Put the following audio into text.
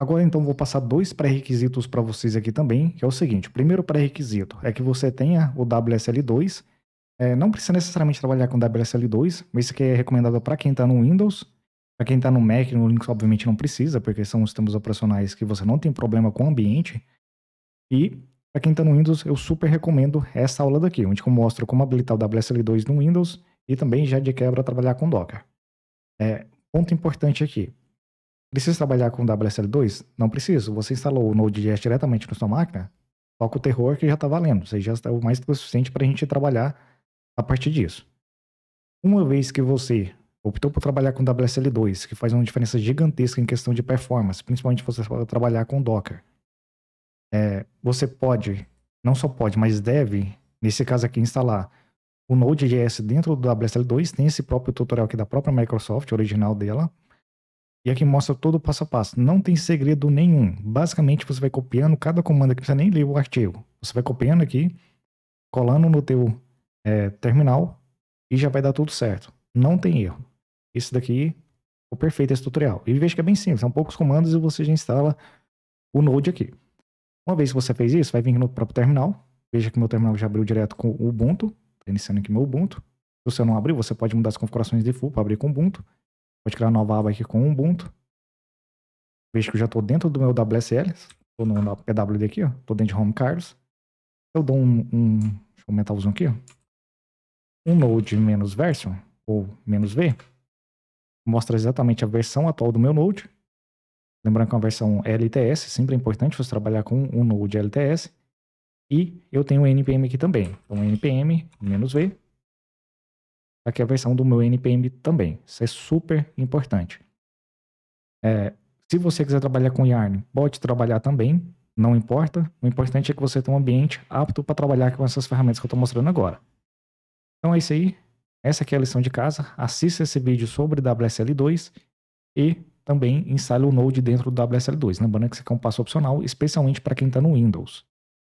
Agora então vou passar dois pré-requisitos para vocês aqui também, que é o seguinte: o primeiro pré-requisito é que você tenha o WSL2. É, não precisa necessariamente trabalhar com WSL2, mas isso aqui é recomendado para quem está no Windows. Para quem está no Mac, no Linux, obviamente não precisa, porque são sistemas operacionais que você não tem problema com o ambiente. E para quem está no Windows, eu super recomendo essa aula daqui, onde eu mostro como habilitar o WSL2 no Windows e também já de quebra trabalhar com Docker. É, ponto importante aqui. Precisa trabalhar com WSL2? Não preciso. Você instalou o Node.js diretamente na sua máquina, toca o terror que já está valendo. Você já está o mais que o suficiente para a gente trabalhar a partir disso. Uma vez que você optou por trabalhar com WSL2, que faz uma diferença gigantesca em questão de performance, principalmente se você trabalhar com Docker, é, você pode, não só pode, mas deve, nesse caso aqui, instalar o Node.js dentro do WSL2, tem esse próprio tutorial aqui da própria Microsoft, original dela, e aqui mostra todo o passo a passo. Não tem segredo nenhum. Basicamente, você vai copiando cada comando aqui, você nem lê o artigo. Você vai copiando aqui, colando no teu é, terminal e já vai dar tudo certo. Não tem erro. Esse daqui o perfeito é esse tutorial. E veja que é bem simples, são poucos comandos e você já instala o Node aqui. Uma vez que você fez isso, vai vir no próprio terminal. Veja que meu terminal já abriu direto com o Ubuntu. Tá iniciando aqui meu Ubuntu. Se você não abrir, você pode mudar as configurações de default para abrir com Ubuntu. Vou criar uma nova aba aqui com Ubuntu. Vejo que eu já estou dentro do meu WSL. Estou no PWD aqui, Estou dentro de Home Carlos Eu dou um, um... Deixa eu aumentar o zoom aqui, ó. Um node menos version, ou menos V, mostra exatamente a versão atual do meu node. Lembrando que é uma versão LTS, sempre é importante você trabalhar com um node LTS. E eu tenho um NPM aqui também. Então, NPM-V menos aqui é a versão do meu NPM também. Isso é super importante. É, se você quiser trabalhar com Yarn, pode trabalhar também, não importa. O importante é que você tenha um ambiente apto para trabalhar com essas ferramentas que eu estou mostrando agora. Então é isso aí. Essa aqui é a lição de casa. Assista esse vídeo sobre WSL2 e também instale o Node dentro do WSL2. Lembrando que isso aqui é um passo opcional, especialmente para quem está no Windows.